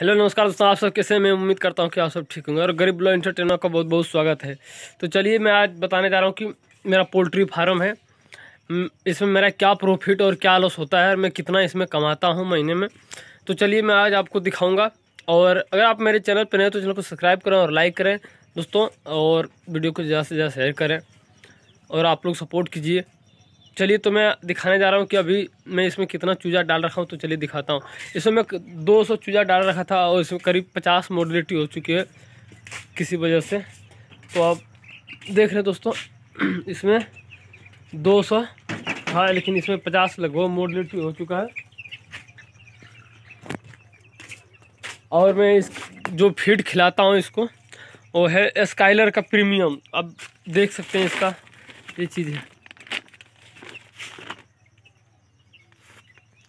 hello नमस्कार दोस्तों आप सब कैसे मैं उम्मीद करता हूँ कि आप सब ठीक होंगे और गरीब लो इंटरटेनर का बहुत बहुत स्वागत है तो चलिए मैं आज बताने जा रहा हूँ कि मेरा पोल्ट्री फार्म है इसमें मेरा क्या प्रॉफिट और क्या लॉस होता है और मैं कितना इसमें कमाता हूँ महीने में तो चलिए मैं आज आपको दिखाऊँगा और अगर आप मेरे चैनल पर नहीं तो चैनल को सब्सक्राइब करें और लाइक करें दोस्तों और वीडियो को ज़्यादा से ज़्यादा शेयर करें और आप लोग सपोर्ट कीजिए चलिए तो मैं दिखाने जा रहा हूँ कि अभी मैं इसमें कितना चूजा डाल रखा हूँ तो चलिए दिखाता हूँ इसमें मैं 200 चूजा डाल रखा था और इसमें करीब 50 मोडलिटी हो चुकी है किसी वजह से तो आप देख रहे दोस्तों इसमें 200 था हाँ, लेकिन इसमें 50 लगभग मोडलिटी हो चुका है और मैं इस जो फीड खिलाता हूँ इसको वो है स्काइलर का प्रीमियम अब देख सकते हैं इसका ये चीज़ है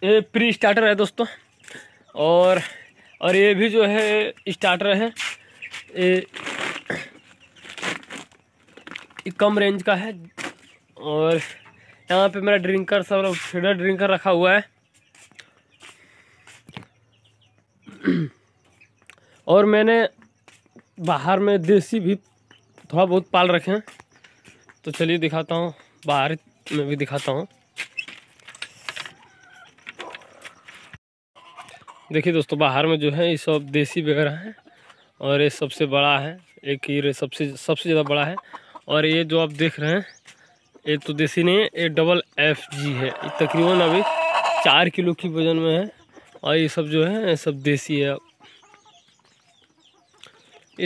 ये प्री स्टार्टर है दोस्तों और और ये भी जो है स्टार्टर है ये कम रेंज का है और यहाँ पे मेरा ड्रिंकर सब फेडर ड्रिंकर रखा हुआ है और मैंने बाहर में देसी भी थोड़ा बहुत पाल रखे हैं तो चलिए दिखाता हूँ बाहर में भी दिखाता हूँ देखिए दोस्तों बाहर में जो है ये सब देसी वगैरह हैं और ये सबसे बड़ा है एक ही सबसे सबसे ज़्यादा बड़ा है और ये जो आप देख रहे हैं ये तो देसी नहीं है ये डबल एफ जी है तकरीबन अभी चार किलो की वजन में है और ये सब जो है ये सब देसी है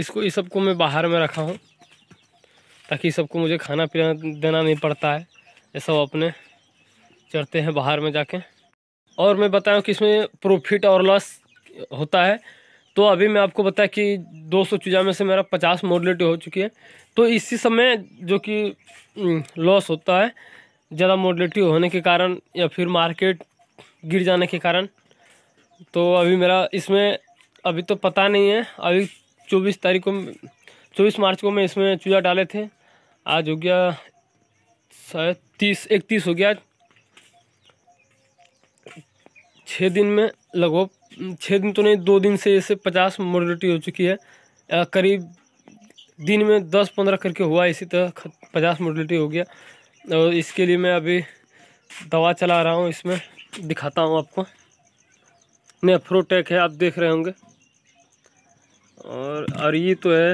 इसको ये सबको मैं बाहर में रखा हूँ ताकि सबको मुझे खाना पीना देना नहीं पड़ता है ये सब अपने चढ़ते हैं बाहर में जाके और मैं बताऊं कि इसमें प्रॉफिट और लॉस होता है तो अभी मैं आपको बताया कि दो सौ में से मेरा पचास मोडलिटी हो चुकी है तो इसी समय जो कि लॉस हम्म, होता है ज़्यादा मोडलिटी होने के कारण या फिर मार्केट गिर जाने के कारण तो अभी मेरा इसमें अभी तो पता नहीं है अभी चौबीस तारीख को चौबीस मार्च को मैं इसमें चूजा डाले थे आज हो गया शायद तीस इकतीस हो गया छः दिन में लगभग छः दिन तो नहीं दो दिन से जैसे पचास मोर्डिटी हो चुकी है करीब दिन में दस पंद्रह करके हुआ इसी तरह पचास मोर्डिटी हो गया और इसके लिए मैं अभी दवा चला रहा हूँ इसमें दिखाता हूँ आपको नेफ्रोटेक है आप देख रहे होंगे और और ये तो है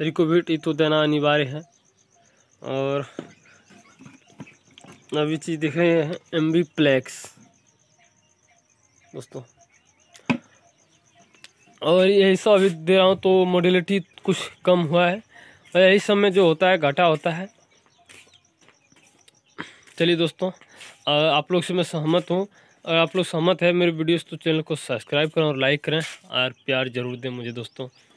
रिकोविट ये तो देना अनिवार्य है और अभी चीज़ देख रहे हैं एम बी प्लेक्स दोस्तों और ये हिस्सा अभी दे रहा हूँ तो मोडिलिटी कुछ कम हुआ है और यही सब में जो होता है घाटा होता है चलिए दोस्तों आप लोग से मैं सहमत हूँ और आप लोग सहमत है मेरे वीडियोस तो चैनल को सब्सक्राइब करें और लाइक करें और प्यार ज़रूर दें मुझे दोस्तों